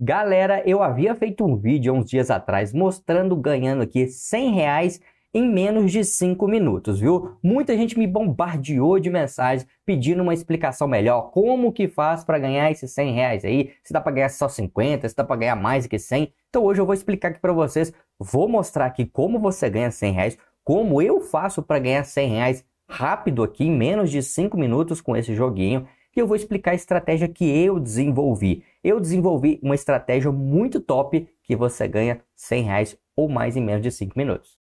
Galera, eu havia feito um vídeo há uns dias atrás mostrando ganhando aqui 100 reais em menos de 5 minutos, viu? Muita gente me bombardeou de mensagens pedindo uma explicação melhor, como que faz para ganhar esses 100 reais aí, se dá para ganhar só 50, se dá para ganhar mais que 100. Então hoje eu vou explicar aqui para vocês, vou mostrar aqui como você ganha 100 reais, como eu faço para ganhar 100 reais rápido aqui, em menos de 5 minutos com esse joguinho que eu vou explicar a estratégia que eu desenvolvi. Eu desenvolvi uma estratégia muito top que você ganha 100 reais ou mais em menos de 5 minutos.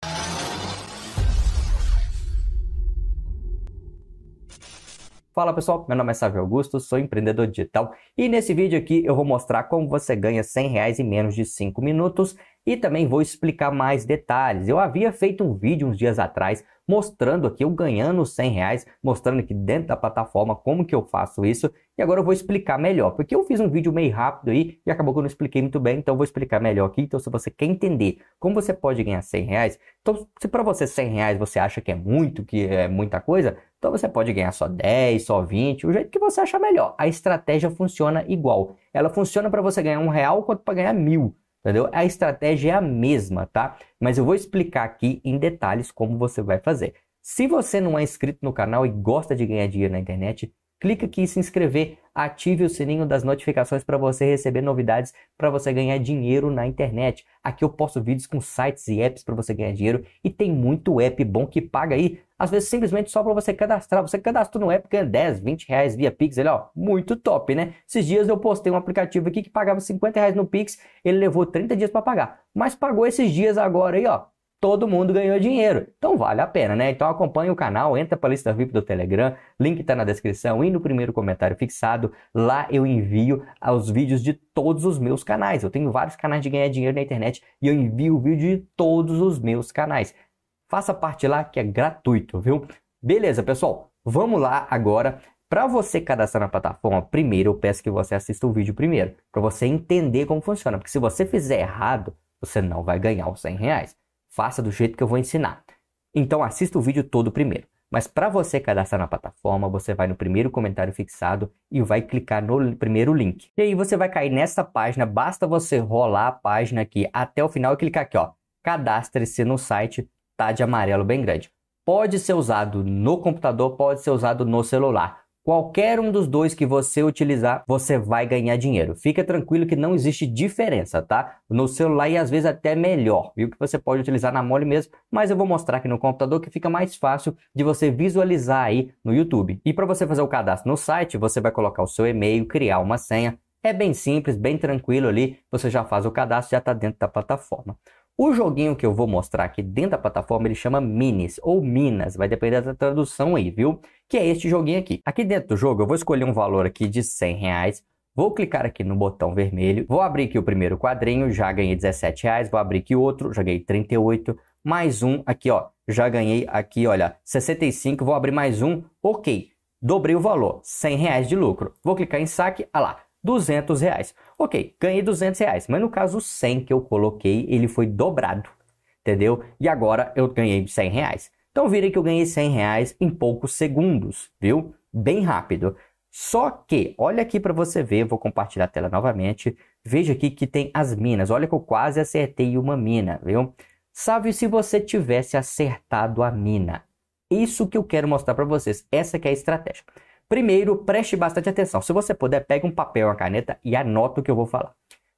Fala pessoal, meu nome é Sávio Augusto, sou empreendedor digital e nesse vídeo aqui eu vou mostrar como você ganha 100 reais em menos de 5 minutos e também vou explicar mais detalhes. Eu havia feito um vídeo uns dias atrás mostrando aqui eu ganhando 100 reais, mostrando aqui dentro da plataforma como que eu faço isso. E agora eu vou explicar melhor, porque eu fiz um vídeo meio rápido aí e acabou que eu não expliquei muito bem, então eu vou explicar melhor aqui. Então se você quer entender como você pode ganhar 100 reais, então se para você 100 reais você acha que é muito, que é muita coisa, então você pode ganhar só 10, só 20, o jeito que você achar melhor. A estratégia funciona igual. Ela funciona para você ganhar um real quanto para ganhar mil entendeu? A estratégia é a mesma, tá? Mas eu vou explicar aqui em detalhes como você vai fazer. Se você não é inscrito no canal e gosta de ganhar dinheiro na internet, clica aqui em se inscrever, ative o sininho das notificações para você receber novidades, para você ganhar dinheiro na internet. Aqui eu posto vídeos com sites e apps para você ganhar dinheiro e tem muito app bom que paga aí, às vezes simplesmente só para você cadastrar. Você cadastra no app, ganha 10, 20 reais via Pix, ele, ó, muito top, né? Esses dias eu postei um aplicativo aqui que pagava 50 reais no Pix, ele levou 30 dias para pagar, mas pagou esses dias agora aí, ó, todo mundo ganhou dinheiro. Então vale a pena, né? Então acompanhe o canal, entra para a lista VIP do Telegram, link está na descrição e no primeiro comentário fixado. Lá eu envio os vídeos de todos os meus canais. Eu tenho vários canais de ganhar dinheiro na internet e eu envio o vídeo de todos os meus canais. Faça parte lá que é gratuito, viu? Beleza, pessoal? Vamos lá agora para você cadastrar na plataforma, primeiro eu peço que você assista o vídeo primeiro, para você entender como funciona. Porque se você fizer errado, você não vai ganhar os 100 reais faça do jeito que eu vou ensinar. Então assista o vídeo todo primeiro. Mas para você cadastrar na plataforma, você vai no primeiro comentário fixado e vai clicar no primeiro link. E aí você vai cair nessa página, basta você rolar a página aqui até o final e clicar aqui, ó. Cadastre-se no site, tá de amarelo bem grande. Pode ser usado no computador, pode ser usado no celular. Qualquer um dos dois que você utilizar, você vai ganhar dinheiro. Fica tranquilo que não existe diferença, tá? No celular e às vezes até melhor, viu? Que você pode utilizar na mole mesmo, mas eu vou mostrar aqui no computador que fica mais fácil de você visualizar aí no YouTube. E para você fazer o cadastro no site, você vai colocar o seu e-mail, criar uma senha. É bem simples, bem tranquilo ali, você já faz o cadastro, já está dentro da plataforma. O joguinho que eu vou mostrar aqui dentro da plataforma, ele chama Minis ou Minas, vai depender da tradução aí, viu? Que é este joguinho aqui. Aqui dentro do jogo eu vou escolher um valor aqui de 100 reais, vou clicar aqui no botão vermelho, vou abrir aqui o primeiro quadrinho, já ganhei 17 reais, vou abrir aqui outro, já ganhei 38, mais um aqui ó, já ganhei aqui olha, 65, vou abrir mais um, ok, dobrei o valor, 100 reais de lucro. Vou clicar em saque, olha ah lá, 200 reais. Ok, ganhei 200 reais, mas no caso 100 que eu coloquei, ele foi dobrado, entendeu? E agora eu ganhei 100 reais. Então virem que eu ganhei 100 reais em poucos segundos, viu? Bem rápido. Só que, olha aqui para você ver, vou compartilhar a tela novamente. Veja aqui que tem as minas. Olha que eu quase acertei uma mina, viu? Sabe se você tivesse acertado a mina? Isso que eu quero mostrar para vocês. Essa que é a estratégia. Primeiro, preste bastante atenção. Se você puder, pegue um papel uma caneta e anota o que eu vou falar.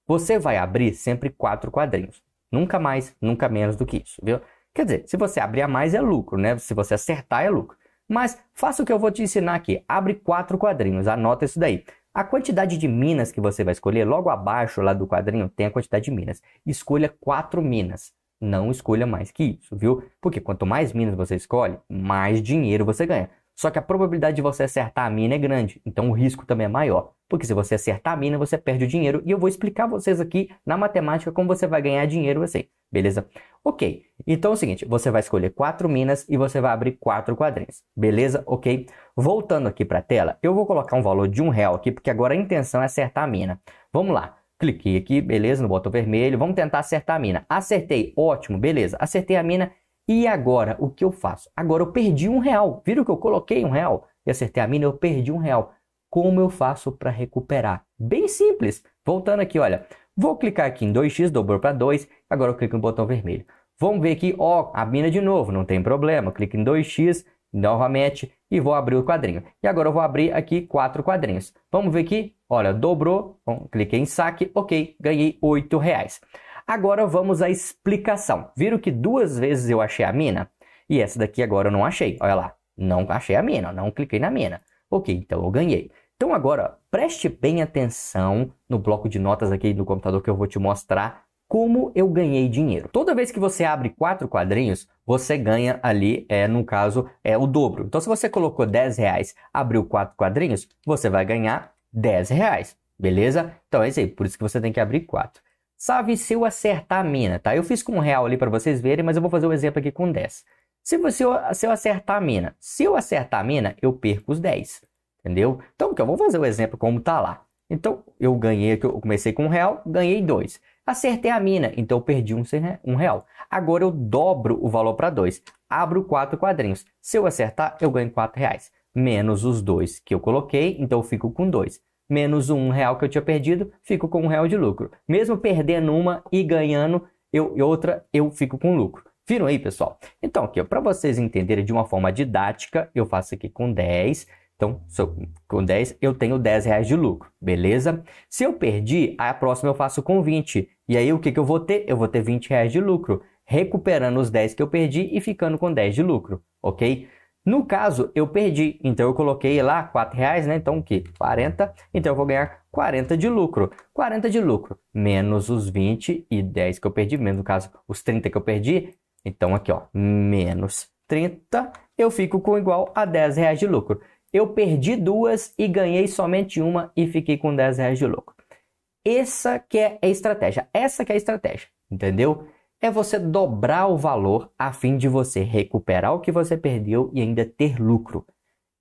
Você vai abrir sempre quatro quadrinhos. Nunca mais, nunca menos do que isso, viu? Quer dizer, se você abrir a mais é lucro, né? Se você acertar é lucro. Mas faça o que eu vou te ensinar aqui. Abre quatro quadrinhos, anota isso daí. A quantidade de minas que você vai escolher, logo abaixo lá do quadrinho, tem a quantidade de minas. Escolha quatro minas. Não escolha mais que isso, viu? Porque quanto mais minas você escolhe, mais dinheiro você ganha. Só que a probabilidade de você acertar a mina é grande, então o risco também é maior. Porque se você acertar a mina, você perde o dinheiro. E eu vou explicar vocês aqui na matemática como você vai ganhar dinheiro assim, beleza? Ok, então é o seguinte, você vai escolher quatro minas e você vai abrir quatro quadrinhos, beleza? Ok, voltando aqui para a tela, eu vou colocar um valor de um real aqui, porque agora a intenção é acertar a mina. Vamos lá, cliquei aqui, beleza, no botão vermelho, vamos tentar acertar a mina. Acertei, ótimo, beleza, acertei a mina e agora, o que eu faço? Agora eu perdi um real. Viram que eu coloquei um real e acertei a mina? Eu perdi um real. Como eu faço para recuperar? Bem simples. Voltando aqui, olha. Vou clicar aqui em 2x, dobrou para 2. Agora eu clico no botão vermelho. Vamos ver aqui, ó, a mina de novo, não tem problema. Clico em 2x, novamente, e vou abrir o quadrinho. E agora eu vou abrir aqui quatro quadrinhos. Vamos ver aqui, olha, dobrou, bom, cliquei em saque, ok, ganhei 8 reais. Agora vamos à explicação. Viram que duas vezes eu achei a mina? E essa daqui agora eu não achei. Olha lá, não achei a mina, não cliquei na mina. Ok, então eu ganhei. Então agora preste bem atenção no bloco de notas aqui do computador que eu vou te mostrar como eu ganhei dinheiro. Toda vez que você abre quatro quadrinhos, você ganha ali, é, no caso, é o dobro. Então se você colocou 10 reais, abriu quatro quadrinhos, você vai ganhar 10 reais, beleza? Então é isso aí, por isso que você tem que abrir quatro. Sabe se eu acertar a mina, tá? Eu fiz com um real ali para vocês verem, mas eu vou fazer um exemplo aqui com 10. Se, você, se eu acertar a mina, se eu acertar a mina, eu perco os 10, entendeu? Então, eu vou fazer o um exemplo como tá lá. Então, eu ganhei, eu comecei com um real, ganhei dois. Acertei a mina, então eu perdi um, um real. Agora eu dobro o valor para dois. Abro quatro quadrinhos. Se eu acertar, eu ganho quatro reais. Menos os dois que eu coloquei, então eu fico com dois menos um real que eu tinha perdido, fico com um real de lucro. Mesmo perdendo uma e ganhando eu, outra, eu fico com lucro. Viram aí, pessoal? Então, aqui, para vocês entenderem de uma forma didática, eu faço aqui com 10. Então, com 10, eu tenho 10 reais de lucro, beleza? Se eu perdi, a próxima eu faço com 20. E aí, o que, que eu vou ter? Eu vou ter 20 reais de lucro, recuperando os 10 que eu perdi e ficando com 10 de lucro, ok? No caso, eu perdi, então eu coloquei lá R$4,00, né? Então o quê? 40, então eu vou ganhar 40 de lucro. 40 de lucro, menos os 20 e 10 que eu perdi, menos no caso os 30 que eu perdi. Então aqui, ó, menos 30, eu fico com igual a 10 de lucro. Eu perdi duas e ganhei somente uma e fiquei com R$10,00 de lucro. Essa que é a estratégia, essa que é a estratégia, entendeu? entendeu? é você dobrar o valor a fim de você recuperar o que você perdeu e ainda ter lucro.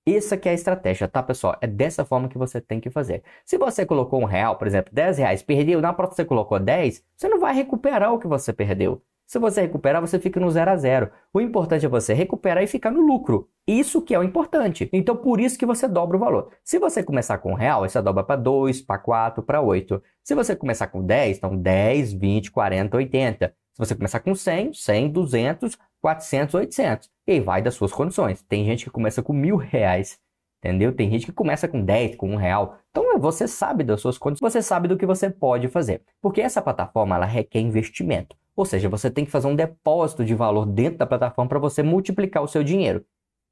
Essa que é a estratégia, tá, pessoal? É dessa forma que você tem que fazer. Se você colocou um real, por exemplo, 10 reais, perdeu, na próxima você colocou 10, você não vai recuperar o que você perdeu. Se você recuperar, você fica no zero a zero. O importante é você recuperar e ficar no lucro. Isso que é o importante. Então, por isso que você dobra o valor. Se você começar com um real, você dobra para 2, para 4, para 8. Se você começar com 10, então 10, 20, 40, 80. Se você começar com 100, 100, 200, 400, 800. E aí vai das suas condições. Tem gente que começa com mil reais, entendeu? Tem gente que começa com 10, com um real. Então é, você sabe das suas condições, você sabe do que você pode fazer. Porque essa plataforma ela requer investimento. Ou seja, você tem que fazer um depósito de valor dentro da plataforma para você multiplicar o seu dinheiro.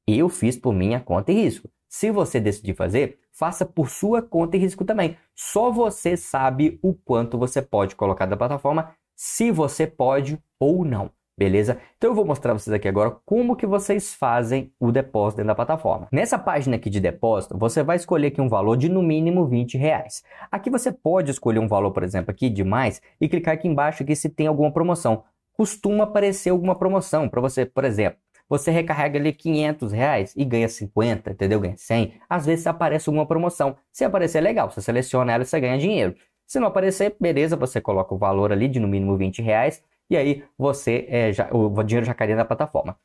Eu fiz por minha conta e risco. Se você decidir fazer, faça por sua conta e risco também. Só você sabe o quanto você pode colocar da plataforma se você pode ou não, beleza? Então eu vou mostrar vocês aqui agora como que vocês fazem o depósito dentro da plataforma. Nessa página aqui de depósito, você vai escolher aqui um valor de no mínimo 20 reais. Aqui você pode escolher um valor, por exemplo, aqui de mais e clicar aqui embaixo aqui se tem alguma promoção. Costuma aparecer alguma promoção para você, por exemplo, você recarrega ali 500 reais e ganha 50, entendeu? Ganha 100. Às vezes aparece alguma promoção. Se aparecer, é legal. Você seleciona ela e você ganha dinheiro. Se não aparecer, beleza, você coloca o valor ali de no mínimo 20 reais e aí você é, já, o dinheiro já cairia na plataforma.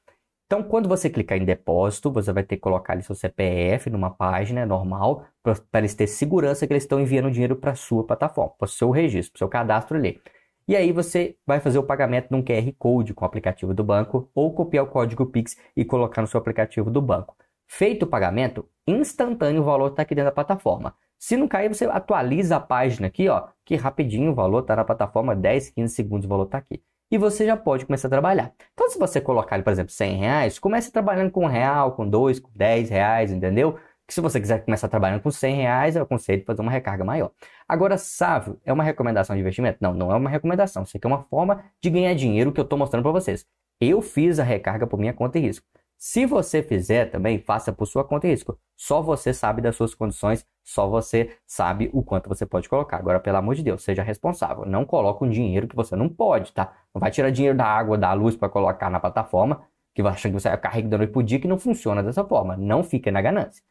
Então, quando você clicar em depósito, você vai ter que colocar ali seu CPF numa página normal para eles terem segurança que eles estão enviando dinheiro para sua plataforma, para o seu registro, para o seu cadastro ali. E aí você vai fazer o pagamento num QR Code com o aplicativo do banco ou copiar o código Pix e colocar no seu aplicativo do banco. Feito o pagamento, instantâneo o valor está aqui dentro da plataforma. Se não cair, você atualiza a página aqui, ó, que rapidinho o valor está na plataforma, 10, 15 segundos o valor está aqui. E você já pode começar a trabalhar. Então, se você colocar, por exemplo, 100 reais, comece trabalhando com 1 real, com dois, com 10 reais, entendeu? Que se você quiser começar trabalhando com 100 reais, eu aconselho fazer uma recarga maior. Agora, sávio é uma recomendação de investimento? Não, não é uma recomendação. Isso aqui é uma forma de ganhar dinheiro que eu estou mostrando para vocês. Eu fiz a recarga por minha conta e risco. Se você fizer também, faça por sua conta e risco. Só você sabe das suas condições, só você sabe o quanto você pode colocar. Agora, pelo amor de Deus, seja responsável. Não coloque um dinheiro que você não pode, tá? Não vai tirar dinheiro da água, da luz para colocar na plataforma, que vai achar que você vai é carregar da noite pro dia, que não funciona dessa forma. Não fique na ganância.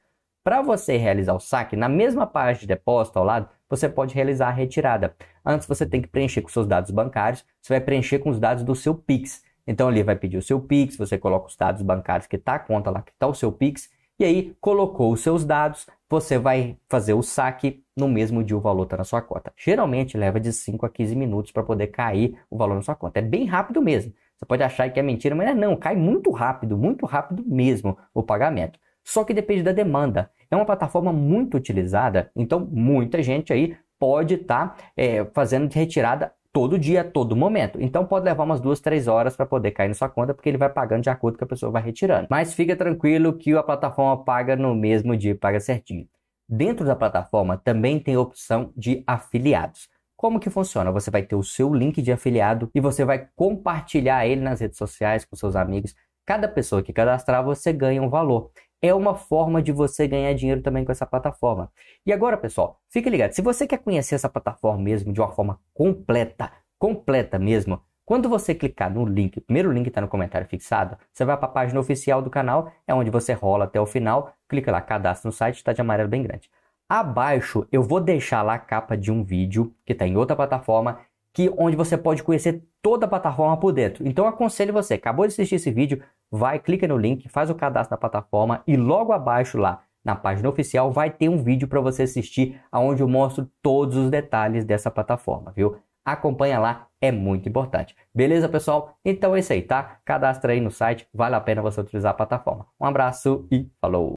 Para você realizar o saque, na mesma página de depósito ao lado, você pode realizar a retirada. Antes você tem que preencher com seus dados bancários, você vai preencher com os dados do seu Pix. Então ele vai pedir o seu Pix, você coloca os dados bancários que está a conta lá, que está o seu Pix, e aí colocou os seus dados, você vai fazer o saque no mesmo dia o valor está na sua conta. Geralmente leva de 5 a 15 minutos para poder cair o valor na sua conta. É bem rápido mesmo. Você pode achar que é mentira, mas não, cai muito rápido, muito rápido mesmo o pagamento. Só que depende da demanda. É uma plataforma muito utilizada, então muita gente aí pode estar tá, é, fazendo retirada todo dia, todo momento. Então pode levar umas duas, três horas para poder cair na sua conta, porque ele vai pagando de acordo com a pessoa vai retirando. Mas fica tranquilo que a plataforma paga no mesmo dia, paga certinho. Dentro da plataforma também tem a opção de afiliados. Como que funciona? Você vai ter o seu link de afiliado e você vai compartilhar ele nas redes sociais com seus amigos. Cada pessoa que cadastrar, você ganha um valor é uma forma de você ganhar dinheiro também com essa plataforma. E agora, pessoal, fique ligado. Se você quer conhecer essa plataforma mesmo de uma forma completa, completa mesmo, quando você clicar no link, o primeiro link está no comentário fixado, você vai para a página oficial do canal, é onde você rola até o final, clica lá, cadastro no site, está de amarelo bem grande. Abaixo eu vou deixar lá a capa de um vídeo que está em outra plataforma que onde você pode conhecer toda a plataforma por dentro. Então aconselho você, acabou de assistir esse vídeo, vai, clica no link, faz o cadastro da plataforma e logo abaixo lá na página oficial vai ter um vídeo para você assistir aonde eu mostro todos os detalhes dessa plataforma, viu? Acompanha lá, é muito importante. Beleza, pessoal? Então é isso aí, tá? Cadastra aí no site, vale a pena você utilizar a plataforma. Um abraço e falou!